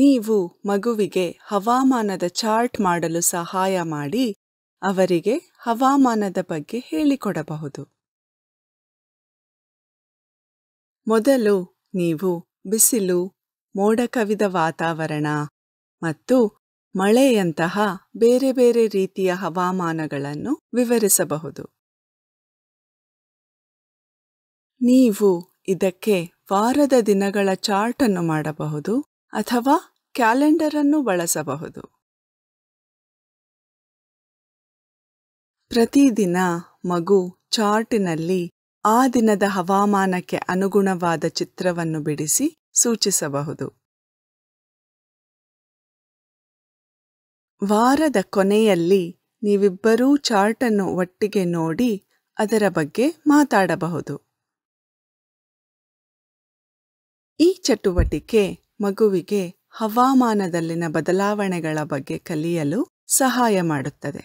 ನೀವು ಮಗುವಿಗೆ ಹವಾಮಾನದ ಚಾರ್ಟ್ ಮಾಡಲು ಸಹಾಯ ಮಾಡಿ ಅವರಿಗೆ ಹವಾಮಾನದ ಬಗ್ಗೆ ಹೇಳಿಕೊಡಬಹುದು ಮೊದಲು ನೀವು ಬಿಸಿಲು ಮೋಡ ಕವಿದ ವಾತಾವರಣ ಮತ್ತು ಮಳೆಯಂತಹ ಬೇರೆ ಬೇರೆ ರೀತಿಯ ಹವಾಮಾನಗಳನ್ನು ವಿವರಿಸಬಹುದು ನೀವು ಇದಕ್ಕೆ ವಾರದ ದಿನಗಳ ಚಾರ್ಟನ್ನು ಮಾಡಬಹುದು ಅಥವಾ ಕ್ಯಾಲೆಂಡರ್ ಅನ್ನು ಬಳಸಬಹುದು ಪ್ರತಿದಿನ ಮಗು ಚಾರ್ಟಿನಲ್ಲಿ ಆ ದಿನದ ಹವಾಮಾನಕ್ಕೆ ಅನುಗುಣವಾದ ಚಿತ್ರವನ್ನು ಬಿಡಿಸಿ ಸೂಚಿಸಬಹುದು ವಾರದ ಕೊನೆಯಲ್ಲಿ ನೀವಿಬ್ಬರೂ ಚಾರ್ಟನ್ನು ಒಟ್ಟಿಗೆ ನೋಡಿ ಅದರ ಬಗ್ಗೆ ಮಾತಾಡಬಹುದು ಈ ಚಟುವಟಿಕೆ ಮಗುವಿಗೆ ಹವಾಮಾನದಲ್ಲಿನ ಬದಲಾವಣೆಗಳ ಬಗ್ಗೆ ಕಲಿಯಲು ಸಹಾಯ ಮಾಡುತ್ತದೆ